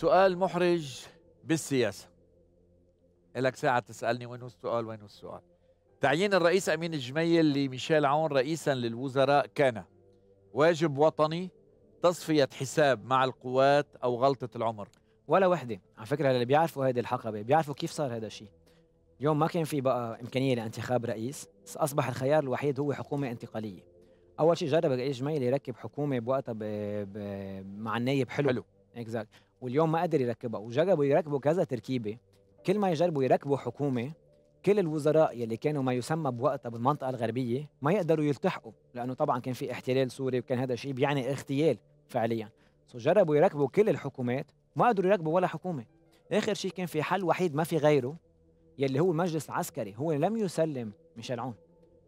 سؤال محرج بالسياسة إيه لك ساعة تسألني وين السؤال وين السؤال تعيين الرئيس أمين الجميل لميشيل عون رئيسا للوزراء كان واجب وطني تصفية حساب مع القوات أو غلطة العمر ولا وحدة على فكرة اللي بيعرفوا هذه الحقبة بيعرفوا كيف صار هذا الشيء اليوم ما كان في بقى إمكانية لانتخاب رئيس أصبح الخيار الوحيد هو حكومة انتقالية أول شيء جرب رئيس جميل يركب حكومة بوقتها ب... ب... مع النايب حلو حلو اكزاكت واليوم ما قدر يركبها وجربوا يركبوا كذا تركيبه كل ما يجربوا يركبوا حكومه كل الوزراء يلي كانوا ما يسمى بوقتها بالمنطقه الغربيه ما يقدروا يلتحقوا لانه طبعا كان في احتلال سوري وكان هذا الشيء بيعني اغتيال فعليا سو جربوا يركبوا كل الحكومات ما قدروا يركبوا ولا حكومه اخر شيء كان في حل وحيد ما في غيره يلي هو المجلس العسكري هو لم يسلم ميشيل عون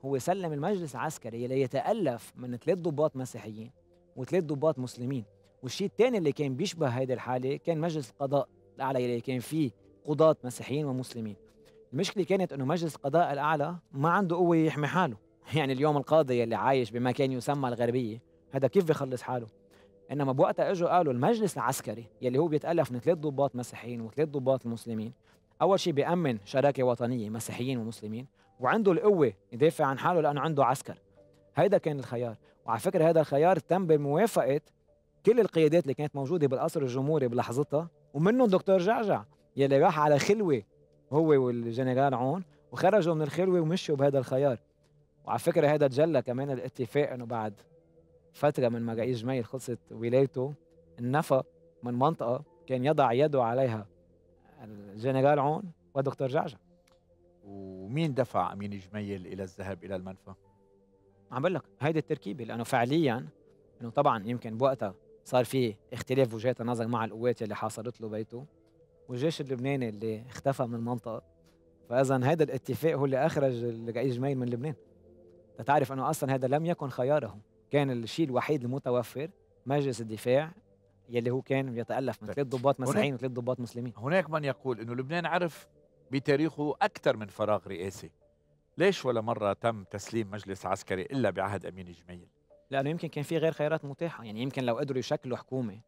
هو سلم المجلس العسكري يلي يتالف من ثلاث ضباط مسيحيين وثلاث ضباط مسلمين والشيء الثاني اللي كان بيشبه هيدي الحاله كان مجلس القضاء الاعلى اللي كان فيه قضاة مسيحيين ومسلمين المشكله كانت انه مجلس القضاء الاعلى ما عنده قوه يحمي حاله يعني اليوم القاضي اللي عايش بما كان يسمى الغربيه هذا كيف بيخلص حاله انما بوقتها اجوا قالوا المجلس العسكري يلي هو بيتالف من ثلاث ضباط مسيحيين وثلاث ضباط مسلمين اول شيء بيامن شراكه وطنيه مسيحيين ومسلمين وعنده القوه يدافع عن حاله لانه عنده عسكر هيدا كان الخيار وعلى فكره هذا الخيار تم بموافقه كل القيادات اللي كانت موجوده بالقصر الجمهوري بلحظتها ومنهم دكتور جعجع يلي راح على خلوه هو والجنرال عون وخرجوا من الخلوه ومشوا بهذا الخيار وعلى فكره هذا تجلى كمان الاتفاق انه بعد فتره من ما رئيس جميل خلصت ولايته انفى من منطقه كان يضع يده عليها الجنرال عون ودكتور جعجع ومين دفع امين جميل الى الذهاب الى المنفى؟ عم بقول لك هيدي التركيبه لانه فعليا انه طبعا يمكن بوقتها صار في اختلاف وجهات النظر مع القوات اللي حاصرت له بيته والجيش اللبناني اللي اختفى من المنطقه فاذا هذا الاتفاق هو اللي اخرج الرئيس جميل من لبنان تعرف انه اصلا هذا لم يكن خياره كان الشيء الوحيد المتوفر مجلس الدفاع يلي هو كان يتالف من ثلاث طيب. ضباط مسيحيين وثلاث ضباط مسلمين هناك من يقول انه لبنان عرف بتاريخه اكثر من فراغ رئاسي ليش ولا مره تم تسليم مجلس عسكري الا بعهد امين جميل لانه يمكن كان في غير خيارات متاحه يعني يمكن لو قدروا يشكلوا حكومه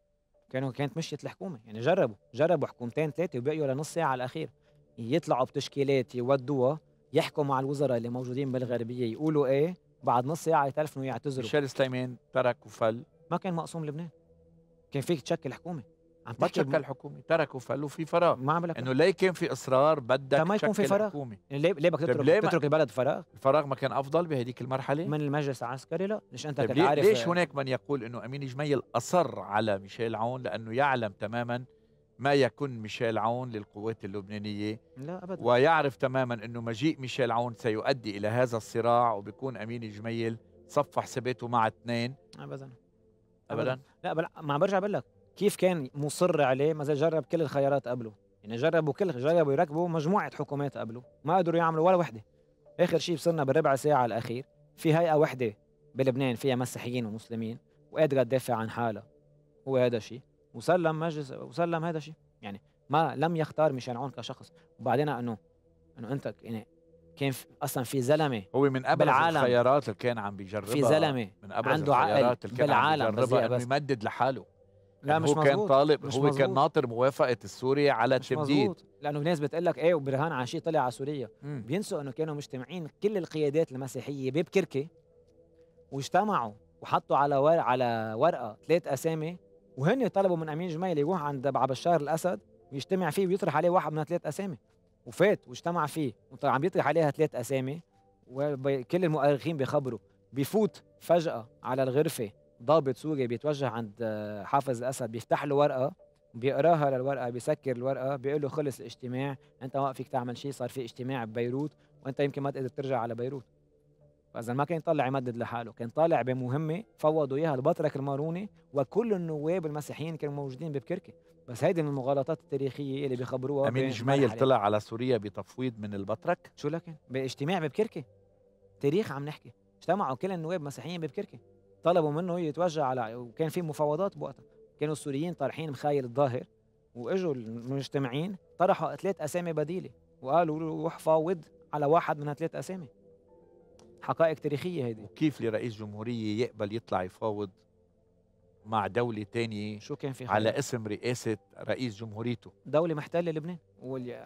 كانوا كانت مشيت الحكومه يعني جربوا جربوا حكومتين ثلاثه وبقيوا لنص ساعه على الاخير يطلعوا بتشكيلات يودوها يحكوا مع الوزراء اللي موجودين بالغربيه يقولوا ايه بعد نص ساعه يتلفنوا يعتذروا ميشيل سليمان ترك وفل ما كان مقسوم لبنان كان فيك تشكل حكومه عم تشكل الحكومه تركوا فقالوا في فراغ ما عملك انه ليه كان في اصرار بدك ما يكون في فراغ حكومي يعني ليه ليه بدك طيب تترك ليه تترك البلد فراغ الفراغ ما كان افضل بهديك المرحله من المجلس العسكري لا ليش انت طيب كنت عارف ليش هناك من يقول انه امين جميل اصر على ميشيل عون لانه يعلم تماما ما يكون ميشيل عون للقوات اللبنانية لا أبدا ويعرف تماما أنه مجيء ميشيل عون سيؤدي إلى هذا الصراع وبيكون أمين جميل صفى حساباته مع اثنين أبدا أبدا, لا بل... ما عم برجع بقول لك كيف كان مصر عليه مثلا جرب كل الخيارات قبله يعني جربوا كل جربوا يركبوا مجموعه حكومات قبله ما قدروا يعملوا ولا وحده اخر شيء وصلنا بالربع ساعه الاخير في هيئه وحده بلبنان فيها مسيحيين ومسلمين وقادره تدافع عن حالها هو هذا الشيء وسلم مجلس وسلم هذا الشيء يعني ما لم يختار ميشيل عون كشخص وبعدين انه انه انت يعني كان اصلا في زلمه هو من ابرز الخيارات اللي كان عم بيجربها في زلمه من ابرز عنده الخيارات عقل اللي كان بالعالم عم بيجربها انه يمدد لحاله لا مش هو مزبوط. كان طالب مش هو مزبوط. كان ناطر موافقه السوري على التمديد لانه لانه ناس بتقول لك ايه وبرهان شيء طلع على سوريا مم. بينسوا انه كانوا مجتمعين كل القيادات المسيحيه ببكركي واجتمعوا وحطوا على ور... على ورقه ثلاث اسامي وهن طلبوا من امين جميل يروح عند بشار الاسد ويجتمع فيه ويطرح عليه واحد من ثلاث اسامي وفات واجتمع فيه وطلع عم بيطرح عليها ثلاث اسامي وكل المؤرخين بيخبروا بفوت فجاه على الغرفه ضابط سوري بيتوجه عند آه، حافظ الاسد بيفتح له ورقه بيقراها للورقه بيسكر الورقه بيقول له خلص الاجتماع انت ما فيك تعمل شيء صار في اجتماع ببيروت وانت يمكن ما تقدر ترجع على بيروت فاذا ما كان يطلع يمدد لحاله كان طالع بمهمه فوضوا اياها البطرك الماروني وكل النواب المسيحيين كانوا موجودين ببكركي بس هيدي من المغالطات التاريخيه اللي بيخبروها امين جميل طلع على سوريا بتفويض من البطرك شو لكن باجتماع ببكركي تاريخ عم نحكي اجتمعوا كل النواب المسيحيين ببكركي طلبوا منه يتوجه على وكان في مفاوضات بوقتها كانوا السوريين طارحين مخايل الظاهر واجوا المجتمعين طرحوا ثلاث اسامي بديله وقالوا روح فاوض على واحد من هالثلاث اسامي حقائق تاريخيه هيدي وكيف لرئيس جمهوريه يقبل يطلع يفاوض مع دولة تانية شو كان في على اسم رئاسة رئيس جمهوريته دولة محتلة لبنان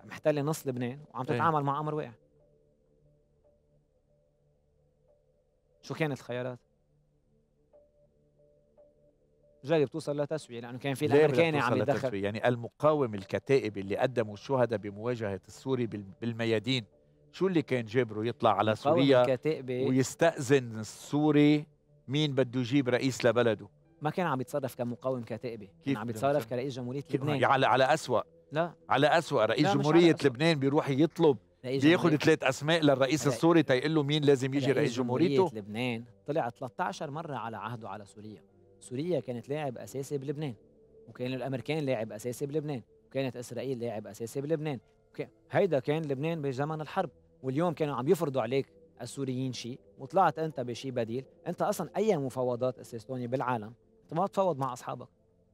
محتلة نص لبنان وعم إيه. تتعامل ايه؟ مع أمر واقع شو كانت الخيارات؟ جاي بتوصل لتسويه لانه كان في الامريكاني عم يدخل يعني المقاوم الكتائب اللي قدموا الشهداء بمواجهه السوري بالميادين شو اللي كان جابره يطلع على سوريا ويستأذن السوري مين بده يجيب رئيس لبلده ما كان عم يتصرف كمقاوم كتائبي كان عم يتصرف كرئيس جمهورية لبنان يعني على على أسوأ لا على أسوأ رئيس جمهورية لبنان بيروح يطلب بياخذ ثلاث أسماء للرئيس السوري تيقول له مين لازم يجي رئيس, رئيس جمهوريته لبنان طلع 13 مرة على عهده على سوريا سوريا كانت لاعب اساسي بلبنان وكان الامريكان لاعب اساسي بلبنان وكانت اسرائيل لاعب اساسي بلبنان هيدا كان لبنان بزمن الحرب واليوم كانوا عم يفرضوا عليك السوريين شيء وطلعت انت بشيء بديل انت اصلا اي مفاوضات استوني بالعالم انت ما تفاوض مع اصحابك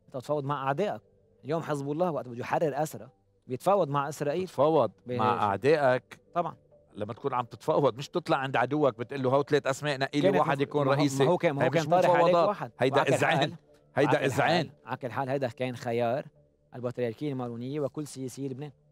انت تفاوض مع اعدائك اليوم حزب الله وقت بده يحرر اسرى بيتفاوض مع اسرائيل تفاوض مع اعدائك طبعا لما تكون عم تتفاوض مش تطلع عند عدوك بتقول له هو ثلاث اسماء نقي لي واحد يكون رئيسي ما هو كان هو كان طيب، طارح عليك واحد هيدا اذعان هيدا اذعان على كل حال هيدا كان خيار البطريركيه المارونيه وكل سياسي لبنان